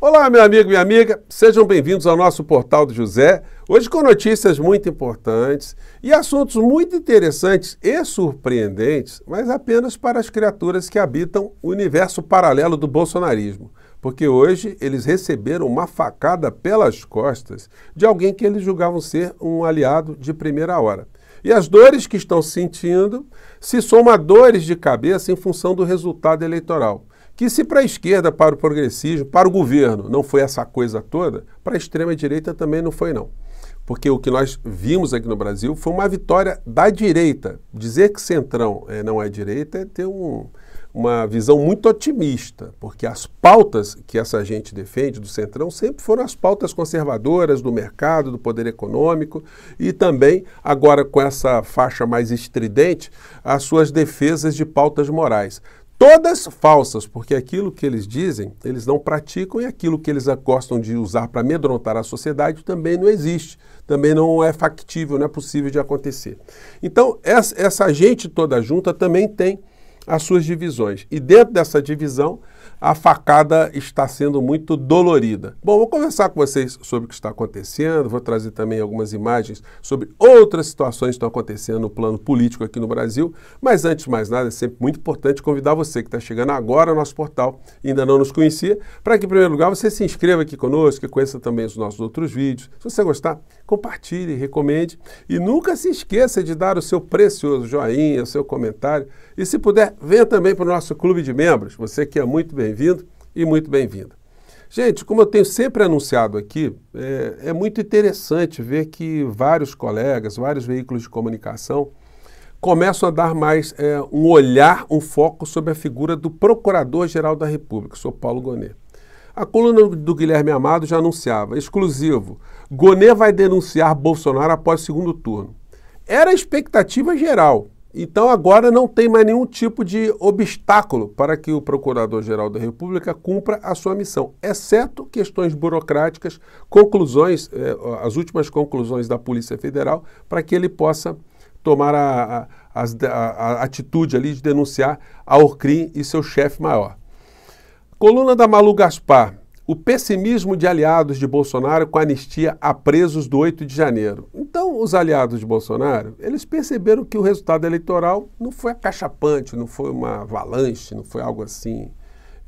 Olá, meu amigo, minha amiga, sejam bem-vindos ao nosso Portal do José. Hoje com notícias muito importantes e assuntos muito interessantes e surpreendentes, mas apenas para as criaturas que habitam o universo paralelo do bolsonarismo. Porque hoje eles receberam uma facada pelas costas de alguém que eles julgavam ser um aliado de primeira hora. E as dores que estão sentindo se somam a dores de cabeça em função do resultado eleitoral que se para a esquerda, para o progressismo, para o governo, não foi essa coisa toda, para a extrema-direita também não foi, não. Porque o que nós vimos aqui no Brasil foi uma vitória da direita. Dizer que centrão é, não é direita é ter um, uma visão muito otimista, porque as pautas que essa gente defende do Centrão sempre foram as pautas conservadoras do mercado, do poder econômico e também, agora com essa faixa mais estridente, as suas defesas de pautas morais. Todas falsas, porque aquilo que eles dizem, eles não praticam e aquilo que eles gostam de usar para amedrontar a sociedade também não existe, também não é factível, não é possível de acontecer. Então, essa, essa gente toda junta também tem as suas divisões. E dentro dessa divisão, a facada está sendo muito dolorida. Bom, vou conversar com vocês sobre o que está acontecendo, vou trazer também algumas imagens sobre outras situações que estão acontecendo no plano político aqui no Brasil. Mas antes de mais nada, é sempre muito importante convidar você que está chegando agora ao nosso portal e ainda não nos conhecia, para que, em primeiro lugar, você se inscreva aqui conosco, que conheça também os nossos outros vídeos. Se você gostar, compartilhe, recomende e nunca se esqueça de dar o seu precioso joinha, o seu comentário e, se puder, venha também para o nosso clube de membros. Você que é muito bem bem-vindo e muito bem-vinda. Gente, como eu tenho sempre anunciado aqui, é, é, muito interessante ver que vários colegas, vários veículos de comunicação começam a dar mais é, um olhar, um foco sobre a figura do Procurador-Geral da República, o senhor Paulo Gonet. A coluna do Guilherme Amado já anunciava, exclusivo, Gonet vai denunciar Bolsonaro após segundo turno. Era a expectativa geral, então, agora não tem mais nenhum tipo de obstáculo para que o Procurador-Geral da República cumpra a sua missão, exceto questões burocráticas, conclusões, eh, as últimas conclusões da Polícia Federal, para que ele possa tomar a, a, a, a atitude ali de denunciar a Orcrim e seu chefe maior. Coluna da Malu Gaspar o pessimismo de aliados de Bolsonaro com a anistia a presos do 8 de janeiro. Então, os aliados de Bolsonaro, eles perceberam que o resultado eleitoral não foi acachapante, não foi uma avalanche, não foi algo assim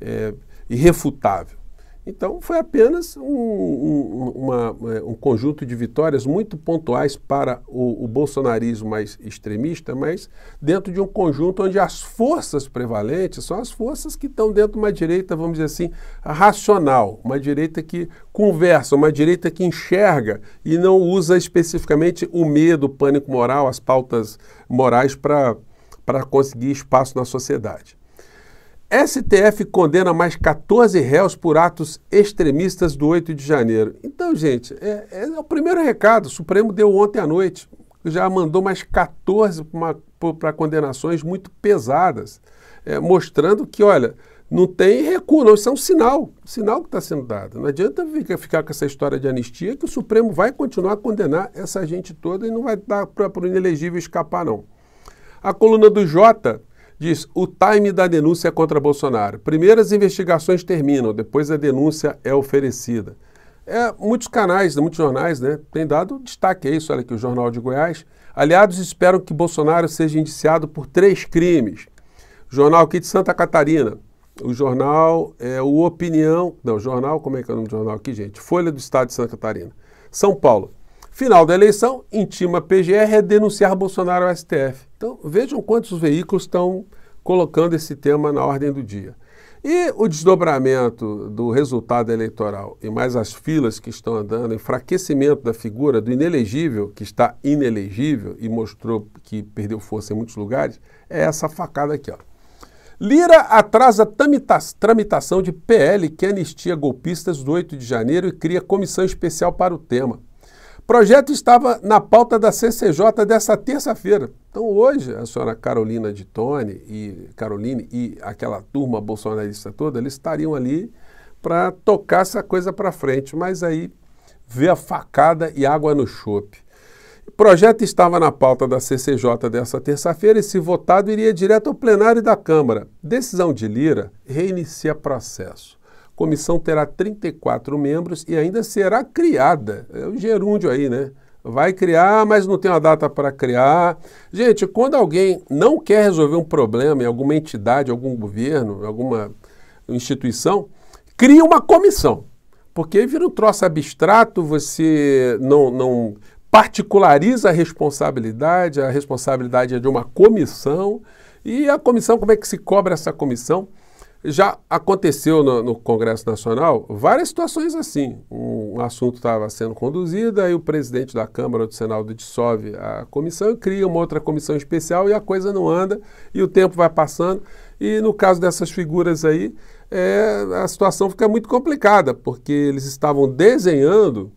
é, irrefutável. Então, foi apenas um, um, uma, é, um, conjunto de vitórias muito pontuais para o, o, bolsonarismo mais extremista, mas dentro de um conjunto onde as forças prevalentes são as forças que estão dentro de uma direita, vamos dizer assim, racional, uma direita que conversa, uma direita que enxerga e não usa especificamente o medo, o pânico moral, as pautas morais para conseguir espaço na sociedade. STF condena mais 14 réus por atos extremistas do 8 de janeiro. Então, gente, é, é o primeiro recado. O Supremo deu ontem à noite. Já mandou mais 14 para condenações muito pesadas, é, mostrando que, olha, não tem recuo, não. Isso é um sinal, sinal que está sendo dado. Não adianta ficar, ficar com essa história de anistia, que o Supremo vai continuar a condenar essa gente toda e não vai dar para o inelegível escapar, não. A coluna do Jota Diz: o time da denúncia é contra Bolsonaro. Primeiro as investigações terminam, depois a denúncia é oferecida. É, muitos canais, muitos jornais, né, têm dado destaque a isso. Olha aqui o Jornal de Goiás. Aliados esperam que Bolsonaro seja indiciado por três crimes. Jornal aqui de Santa Catarina. O jornal é o Opinião. Não, jornal, como é que é o nome do jornal aqui, gente? Folha do Estado de Santa Catarina. São Paulo. Final da eleição, intima a PGR a é denunciar Bolsonaro ao STF. Então, vejam quantos veículos estão colocando esse tema na ordem do dia. E o desdobramento do resultado eleitoral e mais as filas que estão andando, enfraquecimento da figura do inelegível, que está inelegível e mostrou que perdeu força em muitos lugares, é essa facada aqui. Ó. Lira atrasa tramita tramitação de PL que anistia golpistas do 8 de janeiro e cria comissão especial para o tema projeto estava na pauta da CCJ dessa terça-feira. Então hoje, a senhora Carolina de Tone e Caroline e aquela turma bolsonarista toda, eles estariam ali para tocar essa coisa para frente, mas aí vê a facada e água no chope. O projeto estava na pauta da CCJ dessa terça-feira e, se votado, iria direto ao plenário da Câmara. Decisão de Lira reinicia processo comissão terá 34 membros e ainda será criada. É um gerúndio aí, né? Vai criar, mas não tem uma data para criar. Gente, quando alguém não quer resolver um problema em alguma entidade, algum governo, alguma instituição, cria uma comissão. Porque vira um troço abstrato, você não, não particulariza a responsabilidade, a responsabilidade é de uma comissão. E a comissão, como é que se cobra essa comissão? Já aconteceu no, no, Congresso Nacional várias situações assim. Um, um assunto estava sendo conduzido, aí o presidente da Câmara ou do Senado dissolve a comissão, cria uma outra comissão especial e a coisa não anda e o tempo vai passando. E no caso dessas figuras aí, é, a situação fica muito complicada, porque eles estavam desenhando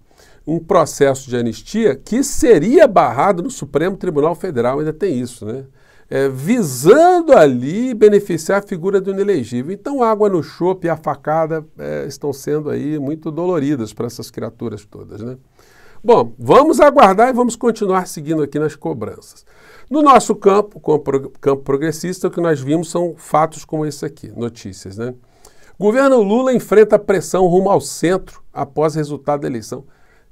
um processo de anistia que seria barrado no Supremo Tribunal Federal, ainda tem isso, né? é, visando ali beneficiar a figura do inelegível. Então, água no chope e a facada é, estão sendo aí muito doloridas para essas criaturas todas, né? Bom, vamos aguardar e vamos continuar seguindo aqui nas cobranças. No nosso campo, o pro, campo progressista, o que nós vimos são fatos como esse aqui, notícias, né? Governo Lula enfrenta pressão rumo ao centro após resultado da eleição.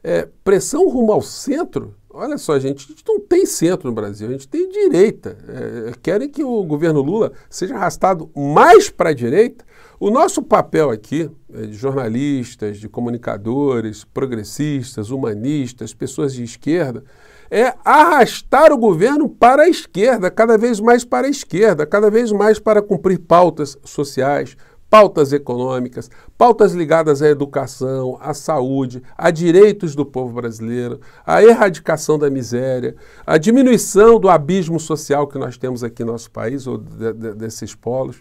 É, pressão rumo ao centro? Olha só, gente, a gente não tem centro no Brasil, a gente tem direita. É, querem que o governo Lula seja arrastado mais para a direita? O nosso papel aqui, é, de jornalistas, de comunicadores, progressistas, humanistas, pessoas de esquerda, é arrastar o governo para a esquerda, cada vez mais para a esquerda, cada vez mais para cumprir pautas sociais, pautas econômicas, pautas ligadas à educação, à saúde, a direitos do povo brasileiro, à erradicação da miséria, à diminuição do abismo social que nós temos aqui no nosso país, ou de, de, desses polos.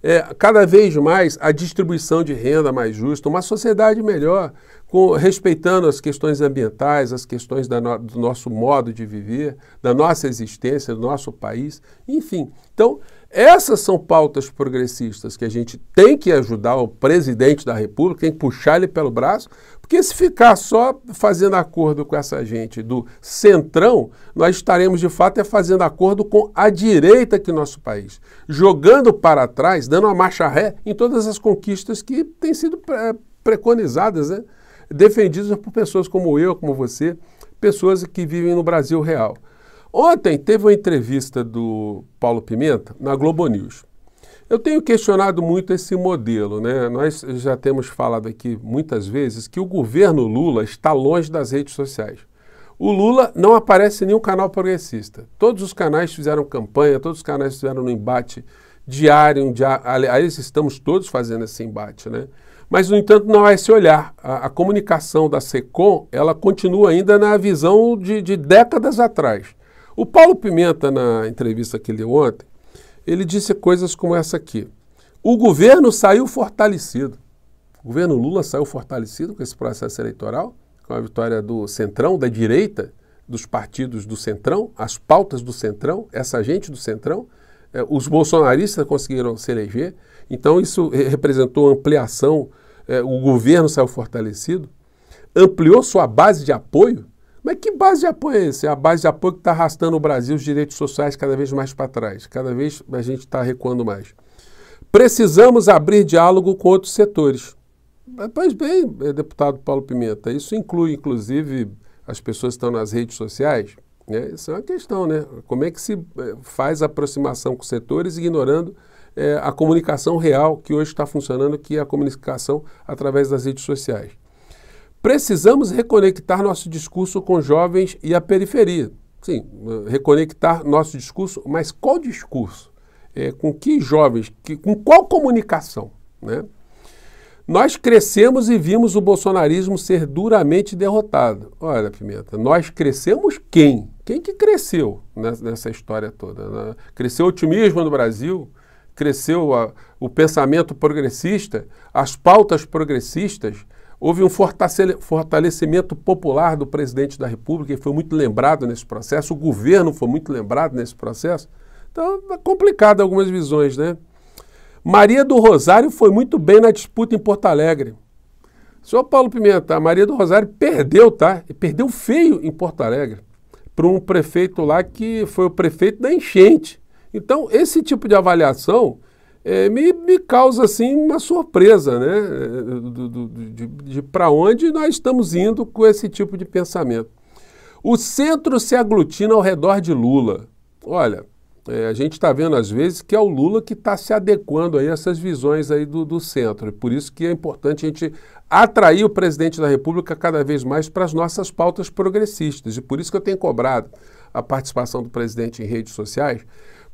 É, cada vez mais a distribuição de renda mais justa, uma sociedade melhor, com, respeitando as questões ambientais, as questões no, do nosso modo de viver, da nossa existência, do nosso país, enfim. Então, essas são pautas progressistas que a gente tem que ajudar o presidente da República, tem que puxar ele pelo braço, porque se ficar só fazendo acordo com essa gente do centrão, nós estaremos de fato é fazendo acordo com a direita aqui no nosso país, jogando para trás, dando uma marcha ré em todas as conquistas que têm sido preconizadas, né? defendidas por pessoas como eu, como você, pessoas que vivem no Brasil real. Ontem teve uma entrevista do Paulo Pimenta na Globo News. Eu tenho questionado muito esse modelo, né? Nós já temos falado aqui muitas vezes que o governo Lula está longe das redes sociais. O Lula não aparece em nenhum canal progressista. Todos os canais fizeram campanha, todos os canais fizeram um embate diário, um diário aliás, estamos todos fazendo esse embate, né? Mas, no entanto, não há esse olhar. A, a comunicação da SECOM, ela continua ainda na visão de, de décadas atrás. O Paulo Pimenta, na entrevista que ele deu ontem, ele disse coisas como essa aqui. O governo saiu fortalecido. O governo Lula saiu fortalecido com esse processo eleitoral, com a vitória do Centrão, da direita, dos partidos do Centrão, as pautas do Centrão, essa gente do Centrão. Eh, os bolsonaristas conseguiram se eleger, então isso representou ampliação. Eh, o governo saiu fortalecido, ampliou sua base de apoio, mas que base de apoio é essa? É a base de apoio que está arrastando o Brasil, os direitos sociais cada vez mais para trás. Cada vez a gente está recuando mais. Precisamos abrir diálogo com outros setores. Pois bem, eh, deputado Paulo Pimenta, isso inclui, inclusive, as pessoas que estão nas redes sociais. Né? Isso é uma questão, né? Como é que se eh, faz aproximação com setores ignorando é, a comunicação real que hoje está funcionando, que é a comunicação através das redes sociais? Precisamos reconectar nosso discurso com jovens e a periferia. Sim, reconectar nosso discurso, mas qual discurso? É, com que jovens? Que, com qual comunicação? Né? Nós crescemos e vimos o bolsonarismo ser duramente derrotado. Olha, Pimenta, nós crescemos quem? Quem que cresceu nessa história toda? Né? Cresceu o otimismo no Brasil? Cresceu a, o pensamento progressista? As pautas progressistas? Houve um fortalecimento popular do presidente da República, que foi muito lembrado nesse processo, o governo foi muito lembrado nesse processo. Então, é complicado algumas visões, né? Maria do Rosário foi muito bem na disputa em Porto Alegre. Senhor Paulo Pimenta, a Maria do Rosário perdeu, tá? perdeu feio em Porto Alegre para um prefeito lá que foi o prefeito da enchente. Então, esse tipo de avaliação é, me, me, causa assim uma surpresa, né? Do, do, de, de para onde nós estamos indo com esse tipo de pensamento. O centro se aglutina ao redor de Lula. Olha, é, a gente está vendo às vezes que é o Lula que está se adequando aí a essas visões aí do, do centro. Por isso que é importante a gente atrair o presidente da República cada vez mais para as nossas pautas progressistas. E por isso que eu tenho cobrado a participação do presidente em redes sociais,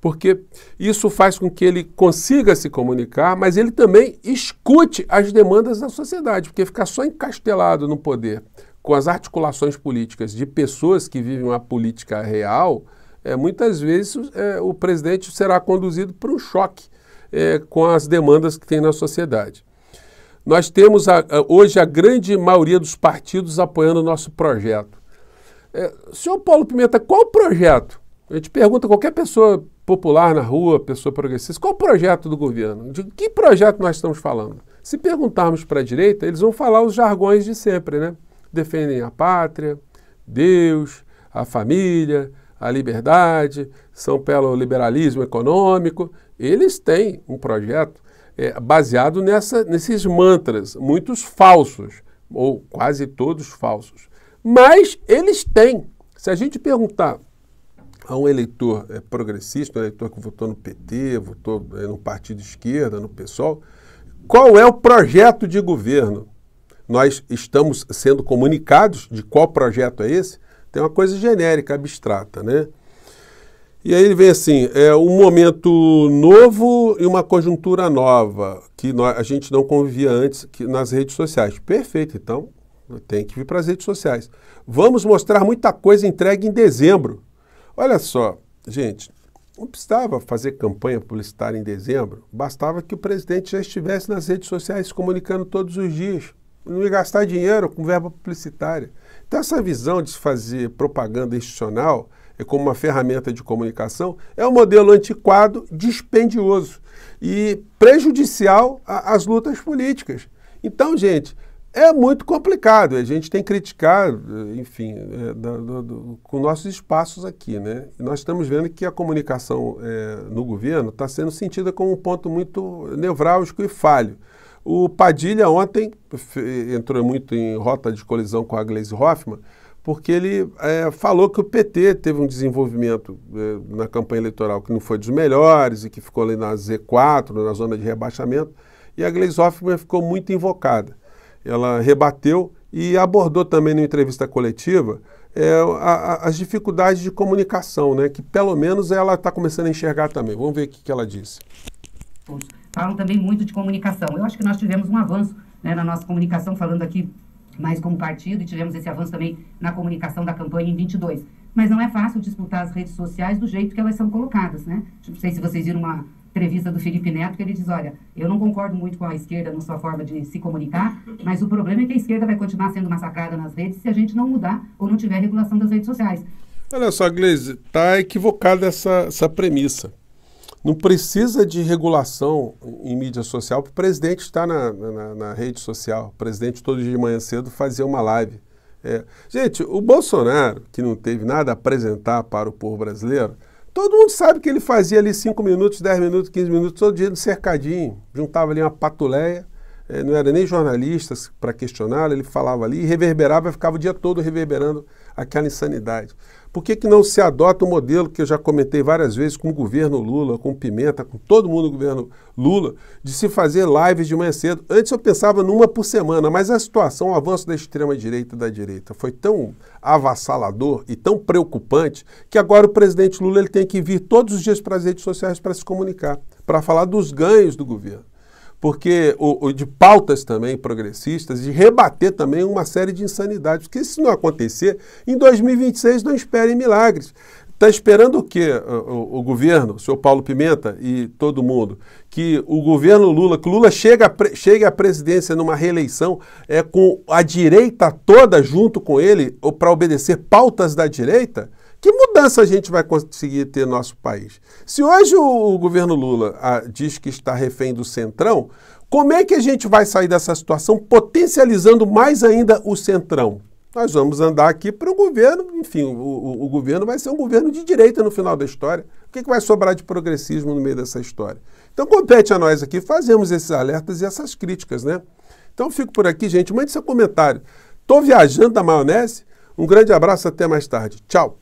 porque isso faz com que ele consiga se comunicar, mas ele também escute as demandas da sociedade, porque ficar só encastelado no poder com as articulações políticas de pessoas que vivem uma política real, é, muitas vezes é, o presidente será conduzido para um choque é, com as demandas que tem na sociedade. Nós temos a, a, hoje a grande maioria dos partidos apoiando o nosso projeto. É, senhor Paulo Pimenta, qual o projeto? A gente pergunta a qualquer pessoa popular na rua, pessoa progressista, qual o projeto do governo? De que projeto nós estamos falando? Se perguntarmos para a direita, eles vão falar os jargões de sempre, né? Defendem a pátria, Deus, a família, a liberdade, são pelo liberalismo econômico. Eles têm um projeto é, baseado nessa, nesses mantras, muitos falsos, ou quase todos falsos. Mas eles têm. Se a gente perguntar a um eleitor é, progressista, um eleitor que votou no PT, votou é, no partido de esquerda, no PSOL, qual é o projeto de governo? Nós estamos sendo comunicados de qual projeto é esse? Tem uma coisa genérica, abstrata, né? E aí ele vem assim, é um momento novo e uma conjuntura nova que nós, a gente não convivia antes que nas redes sociais. Perfeito, então tem que vir para as redes sociais. Vamos mostrar muita coisa entregue em dezembro. Olha só, gente, não precisava fazer campanha publicitária em dezembro, bastava que o presidente já estivesse nas redes sociais comunicando todos os dias. Não ia gastar dinheiro com verba publicitária. Então, essa visão de se fazer propaganda institucional é como uma ferramenta de comunicação é um modelo antiquado, dispendioso e prejudicial às lutas políticas. Então, gente, é muito complicado. A gente tem que criticar, eh, enfim, é, eh, do, do, do, com nossos espaços aqui, né? E nós estamos vendo que a comunicação é, no governo está sendo sentida como um ponto muito nevrálgico e falho. O Padilha ontem entrou muito em rota de colisão com a Gleisi Hoffmann, porque ele é, falou que o PT teve um desenvolvimento é, na campanha eleitoral que não foi dos melhores e que ficou ali na Z4, na zona de rebaixamento, e a Gleisi Hoffmann ficou muito invocada ela rebateu e abordou também na entrevista coletiva é, a, a, as dificuldades de comunicação, né? que pelo menos ela está começando a enxergar também. Vamos ver o que, que ela disse. Falam também muito de comunicação. Eu acho que nós tivemos um avanço né, na nossa comunicação, falando aqui mais como partido, e tivemos esse avanço também na comunicação da campanha em 22. Mas não é fácil disputar as redes sociais do jeito que elas são colocadas, né? Tipo, não sei se vocês viram uma, entrevista do Felipe Neto, que ele diz, olha, eu não concordo muito com a esquerda na sua forma de se comunicar, mas o problema é que a esquerda vai continuar sendo massacrada nas redes se a gente não mudar ou não tiver regulação das redes sociais. Olha só, Gleise, está equivocada essa, essa premissa. Não precisa de regulação em mídia social, o presidente está na, na, na rede social. O presidente, todo dia de manhã cedo, fazia uma live. É. Gente, o Bolsonaro, que não teve nada a apresentar para o povo brasileiro, Todo mundo sabe que ele fazia ali 5 minutos, 10 minutos, 15 minutos todo dia no cercadinho. Juntava ali uma patuleia, eh, não era nem jornalista para questioná-lo, ele falava ali, reverberava, ficava o dia todo reverberando aquela insanidade. Por que, que não se adota o um modelo que eu já comentei várias vezes com o governo Lula, com Pimenta, com todo mundo do governo Lula, de se fazer lives de manhã cedo? Antes eu pensava numa por semana, mas a situação, o avanço da extrema-direita e da direita foi tão avassalador e tão preocupante que agora o presidente Lula ele tem que vir todos os dias para as redes sociais para se comunicar, para falar dos ganhos do governo porque o de pautas também progressistas, de rebater também uma série de insanidades. Porque se não acontecer, em 2026 não esperem milagres. Está esperando o quê, o, o, governo, o senhor Paulo Pimenta e todo mundo? Que o governo Lula, que Lula chega, chegue à presidência numa reeleição é, com a direita toda junto com ele para obedecer pautas da direita? Que mudança a gente vai conseguir ter no nosso país? Se hoje o governo Lula ah, diz que está refém do centrão, como é que a gente vai sair dessa situação potencializando mais ainda o centrão? Nós vamos andar aqui para o governo, enfim, o, o, o, governo vai ser um governo de direita no final da história. O que, que vai sobrar de progressismo no meio dessa história? Então compete a nós aqui fazermos esses alertas e essas críticas, né? Então fico por aqui, gente. Mande seu comentário. Estou viajando da maionese. Um grande abraço, até mais tarde. Tchau.